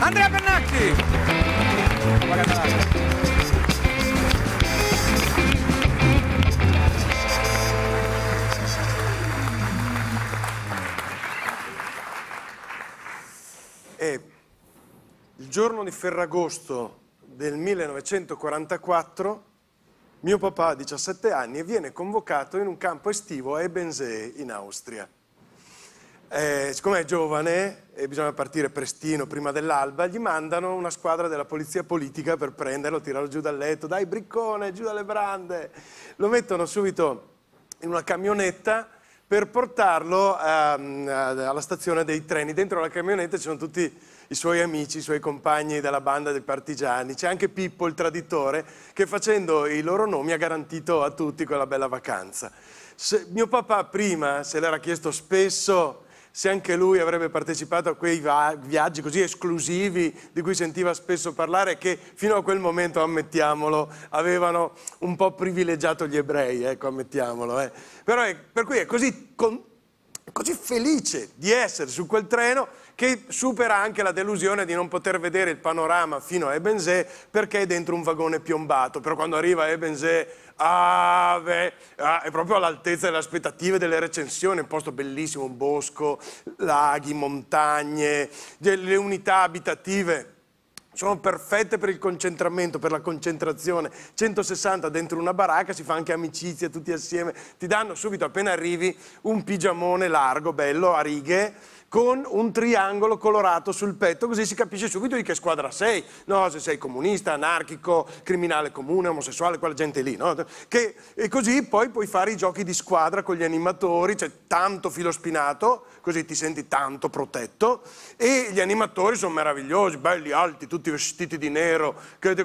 Andrea Pennacchi! E il giorno di Ferragosto del 1944 mio papà ha 17 anni e viene convocato in un campo estivo a Ebensee in Austria eh, siccome è giovane e bisogna partire prestino, prima dell'alba, gli mandano una squadra della polizia politica per prenderlo, tirarlo giù dal letto, dai briccone, giù dalle brande. Lo mettono subito in una camionetta per portarlo ehm, alla stazione dei treni. Dentro la camionetta ci sono tutti i suoi amici, i suoi compagni della banda dei partigiani. C'è anche Pippo, il traditore, che facendo i loro nomi ha garantito a tutti quella bella vacanza. Se, mio papà prima se l'era chiesto spesso se anche lui avrebbe partecipato a quei viaggi così esclusivi di cui sentiva spesso parlare che fino a quel momento, ammettiamolo, avevano un po' privilegiato gli ebrei, ecco, ammettiamolo. Eh. È, per cui è così, con, così felice di essere su quel treno che supera anche la delusione di non poter vedere il panorama fino a Ebenzé perché è dentro un vagone piombato. Però quando arriva a Ebenzé, ah, ah, è proprio all'altezza delle aspettative delle recensioni, un posto bellissimo, un bosco, laghi, montagne, le unità abitative sono perfette per il concentramento, per la concentrazione. 160 dentro una baracca, si fa anche amicizia tutti assieme. Ti danno subito, appena arrivi, un pigiamone largo, bello, a righe, con un triangolo colorato sul petto, così si capisce subito di che squadra sei. No, se sei comunista, anarchico, criminale comune, omosessuale, quella gente lì. No? Che, e così poi puoi fare i giochi di squadra con gli animatori, c'è tanto filo spinato, così ti senti tanto protetto. E gli animatori sono meravigliosi, belli, alti, tutti vestiti di nero,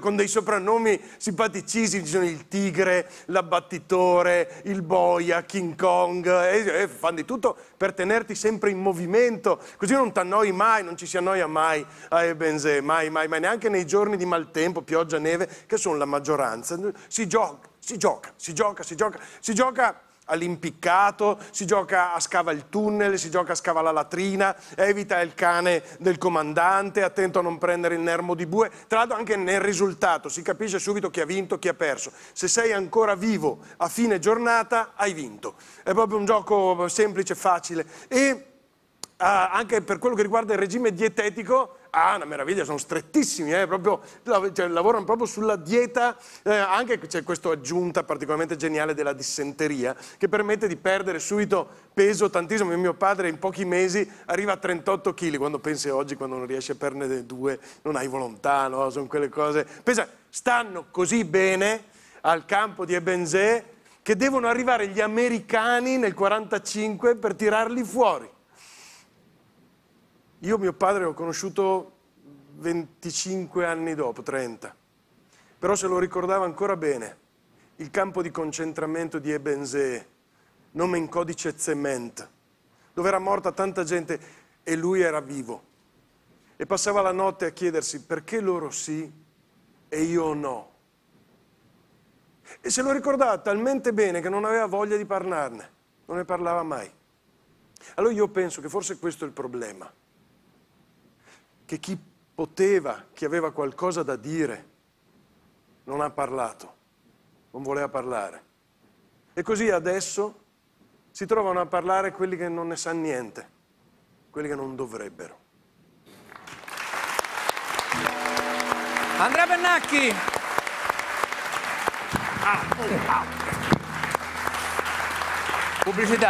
con dei soprannomi simpaticissimi, ci sono il tigre, l'abbattitore, il boia, King Kong, e, e fanno di tutto per tenerti sempre in movimento contento, così non ti t'annoi mai, non ci si annoia mai a eh, Ebenze, mai, mai, mai, neanche nei giorni di maltempo, pioggia, neve, che sono la maggioranza. Si gioca, si gioca, si gioca, si gioca, si gioca all'impiccato, si gioca a scava il tunnel, si gioca a scava la latrina, evita il cane del comandante, attento a non prendere il nermo di bue. Tra l'altro anche nel risultato si capisce subito chi ha vinto, chi ha perso. Se sei ancora vivo a fine giornata, hai vinto. È proprio un gioco semplice, facile. E Ah, anche per quello che riguarda il regime dietetico, ah, una meraviglia, sono strettissimi, eh, proprio, cioè, lavorano proprio sulla dieta, eh, anche c'è questa aggiunta particolarmente geniale della dissenteria, che permette di perdere subito peso tantissimo, mio padre in pochi mesi arriva a 38 kg, quando pensi oggi, quando non riesci a perdere due, non hai volontà, no? sono quelle cose, pensa, stanno così bene al campo di Ebenzé che devono arrivare gli americani nel 1945 per tirarli fuori. Io mio padre l'ho conosciuto 25 anni dopo, 30, però se lo ricordava ancora bene. Il campo di concentramento di Ebenzee, nome in codice Zement, dove era morta tanta gente e lui era vivo. E passava la notte a chiedersi perché loro sì e io no. E se lo ricordava talmente bene che non aveva voglia di parlarne, non ne parlava mai. Allora io penso che forse questo è il problema che chi poteva, chi aveva qualcosa da dire, non ha parlato, non voleva parlare. E così adesso si trovano a parlare quelli che non ne sanno niente, quelli che non dovrebbero. Andrea Bennacchi. Ah, ah. Pubblicità.